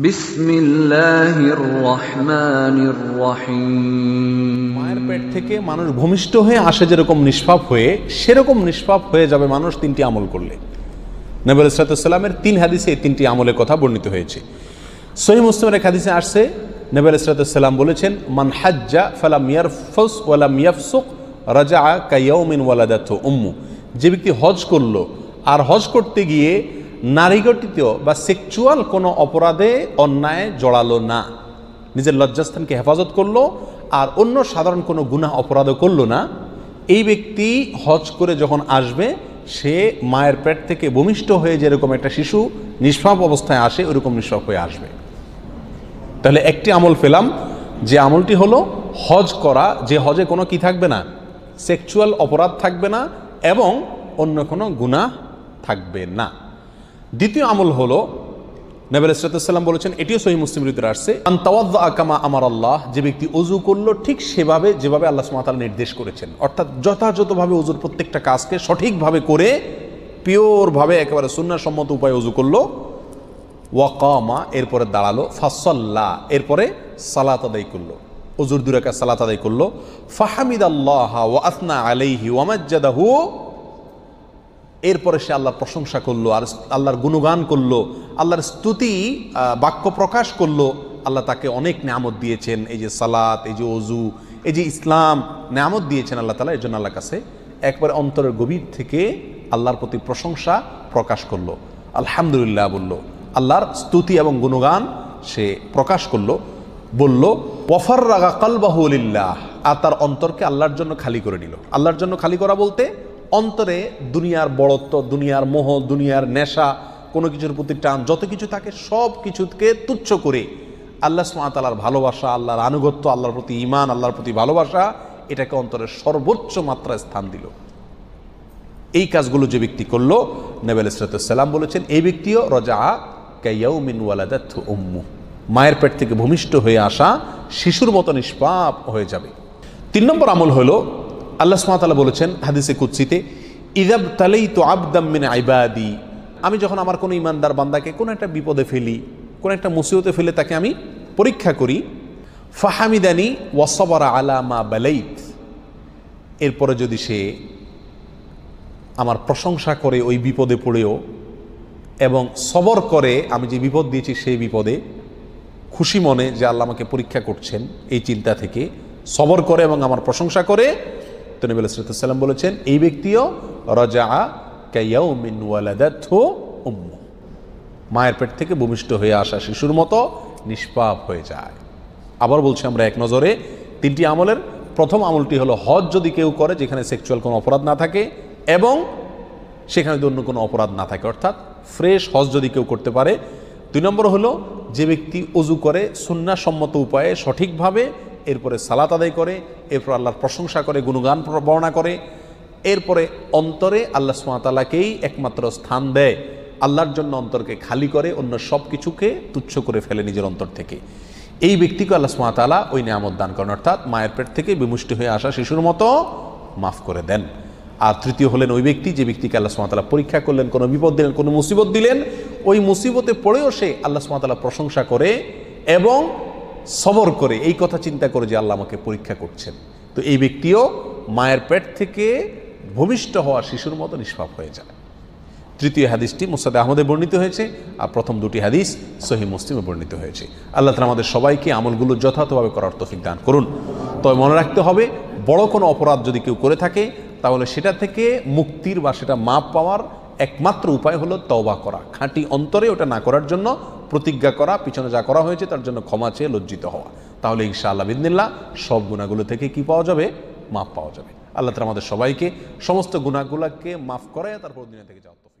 মায়ের পেট থেকে মানুষ ভূমিষ্ঠ হয়ে আসে যেরকম নিষ্পাপ হয়ে সেরকম নিষ্পাপ হয়ে যাবে মানুষ তিনটি আমল করলে নবী আলাইসালামের তিন হাদিসে এই তিনটি আমলের কথা বর্ণিত হয়েছে সহি মুসলিমের এক হাদিসে আসছে নবী আলাইসালাম বলেছেন মান হাজ্জা ফালাম ইয়ারফস ওয়ালা ইয়াফসুক রাজা কাইয়াউমিন ওয়ালাদ উম্মু যে ব্যক্তি হজ করলো আর হজ করতে গিয়ে নারীগঠিত বা সেক্সুয়াল কোনো অপরাধে অন্যায় জড়ালো না নিজের লজ্জাস্থানকে হেফাজত করলো আর অন্য সাধারণ কোনো গুণা অপরাধও করলো না এই ব্যক্তি হজ করে যখন আসবে সে মায়ের পেট থেকে ভূমিষ্ঠ হয়ে যেরকম একটা শিশু নিষ্পাপ অবস্থায় আসে ওরকম নিষ্পাপ হয়ে আসবে তাহলে একটি আমল পেলাম যে আমলটি হলো হজ করা যে হজে কোনো কি থাকবে না সেক্সুয়াল অপরাধ থাকবে না এবং অন্য কোনো গুণা থাকবে না দ্বিতীয় আমল হলো নবের ইসরাতাম বলেছেন এটিও সহি মুসলিম রুদ্র আসছে আকামা আমার আল্লাহ যে ব্যক্তি অজু করলো ঠিক সেভাবে যেভাবে আল্লাহ সুমাতাল নির্দেশ করেছেন অর্থাৎ যথাযথভাবে অজুর প্রত্যেকটা কাজকে সঠিকভাবে করে পিওরভাবে একেবারে সুন্নাসম্মত উপায়ে অজু করলো ওয়াকামা এরপরে দাঁড়ালো ফাসল্লাহ এরপরে সালাত আদায় করলো অজুর দুরাকা সালাত আদায় করলো ফাহামিদ আল্লাহ ওয়া আসনা আলাইহি ওয়ামাজ্জাদাহু এরপরে সে আল্লাহর প্রশংসা করলো আর আল্লাহর গুণগান করলো আল্লাহর স্তুতি বাক্য প্রকাশ করলো আল্লাহ তাকে অনেক নামত দিয়েছেন এই যে সালাত এই যে অজু এই যে ইসলাম নামত দিয়েছেন আল্লাহ তালা এই জন্য আল্লাহ কাছে একবার অন্তরের গভীর থেকে আল্লাহর প্রতি প্রশংসা প্রকাশ করলো আলহামদুলিল্লাহ বলল আল্লাহর স্তুতি এবং গুণগান সে প্রকাশ করলো বলল ওফার রাগা কালবাহুল্লাহ আর তার অন্তরকে আল্লাহর জন্য খালি করে নিল আল্লাহর জন্য খালি করা বলতে অন্তরে দুনিয়ার বড়ত্ব দুনিয়ার মোহ দুনিয়ার নেশা কোনো কিছুর প্রতি টান যত কিছু থাকে সব কিছুকে তুচ্ছ করে আল্লাহ সুমাতালার ভালোবাসা আল্লাহর আনুগত্য আল্লাহর প্রতি ইমান আল্লাহর প্রতি ভালোবাসা এটাকে অন্তরের সর্বোচ্চ মাত্রায় স্থান দিল এই কাজগুলো যে ব্যক্তি করলো নেবেল ইসরাতাম বলেছেন এই ব্যক্তিও রজা কাইয়াউ মিন ওয়ালাদাত উম্মু মায়ের পেট থেকে ভূমিষ্ঠ হয়ে আসা শিশুর মতো নিষ্পাপ হয়ে যাবে তিন নম্বর আমল হলো আল্লাহ সুমাতালা বলেছেন হাদিসে কুচ্ছিতে ইদাব তালেই তো আবদাম মিন আইবাদি আমি যখন আমার কোনো ইমানদার বান্দাকে কোনো একটা বিপদে ফেলি কোনো একটা মুসিবতে ফেলে তাকে আমি পরীক্ষা করি ফাহামিদানি ওয়াসবরা আলামা বেলাইত এরপরে যদি সে আমার প্রশংসা করে ওই বিপদে পড়েও এবং সবর করে আমি যে বিপদ দিয়েছি সেই বিপদে খুশি মনে যে আল্লাহ আমাকে পরীক্ষা করছেন এই চিন্তা থেকে সবর করে এবং আমার প্রশংসা করে তো নবী বলেছেন এই ব্যক্তিও রজা মায়ের পেট থেকে ভূমিষ্ঠ হয়ে আসা শিশুর মতো নিষ্পাপ হয়ে যায় আবার বলছি আমরা এক নজরে তিনটি আমলের প্রথম আমলটি হলো হজ যদি কেউ করে যেখানে সেক্সুয়াল কোনো অপরাধ না থাকে এবং সেখানে যদি অন্য কোনো অপরাধ না থাকে অর্থাৎ ফ্রেশ হজ যদি কেউ করতে পারে দুই নম্বর হলো যে ব্যক্তি অজু করে সন্ন্যাসম্মত উপায়ে সঠিকভাবে এরপরে সালাত আদায় করে এরপর আল্লাহর প্রশংসা করে গুণগান বর্ণনা করে এরপরে অন্তরে আল্লাহ সুমাতালাকেই একমাত্র স্থান দেয় আল্লাহর জন্য অন্তরকে খালি করে অন্য সব কিছুকে তুচ্ছ করে ফেলে নিজের অন্তর থেকে এই ব্যক্তিকে আল্লাহ সুমাতালা ওই নিয়ামত দান করেন অর্থাৎ মায়ের পেট থেকে বিমুষ্টি হয়ে আসা শিশুর মতো মাফ করে দেন আর তৃতীয় হলেন ওই ব্যক্তি যে ব্যক্তিকে আল্লাহ সুমাতালা পরীক্ষা করলেন কোনো বিপদ দিলেন কোনো মুসিবত দিলেন ওই মুসিবতে পড়েও সে আল্লাহ সুমাতালা প্রশংসা করে এবং সবর করে এই কথা চিন্তা করে যে আল্লাহ আমাকে পরীক্ষা করছেন তো এই ব্যক্তিও মায়ের পেট থেকে ভূমিষ্ঠ হওয়া শিশুর মতো নিষ্পাপ হয়ে যায় তৃতীয় হাদিসটি মুসাদে আহমদে বর্ণিত হয়েছে আর প্রথম দুটি হাদিস সহি মুসলিমে বর্ণিত হয়েছে আল্লাহ তালা আমাদের সবাইকে আমলগুলো যথাযথভাবে করার তফিক দান করুন তবে মনে রাখতে হবে বড় কোনো অপরাধ যদি কেউ করে থাকে তাহলে সেটা থেকে মুক্তির বা সেটা মাপ পাওয়ার একমাত্র উপায় হলো তওবা করা খাঁটি অন্তরে ওটা না করার জন্য প্রতিজ্ঞা করা পিছনে যা করা হয়েছে তার জন্য ক্ষমা চেয়ে লজ্জিত হওয়া তাহলে ঈশা আল্লাহ বিদিনিল্লা সব গুণাগুলো থেকে কি পাওয়া যাবে মাফ পাওয়া যাবে আল্লাহ তালা আমাদের সবাইকে সমস্ত গুণাগুলাকে মাফ করে তারপর দিনে থেকে যাওয়া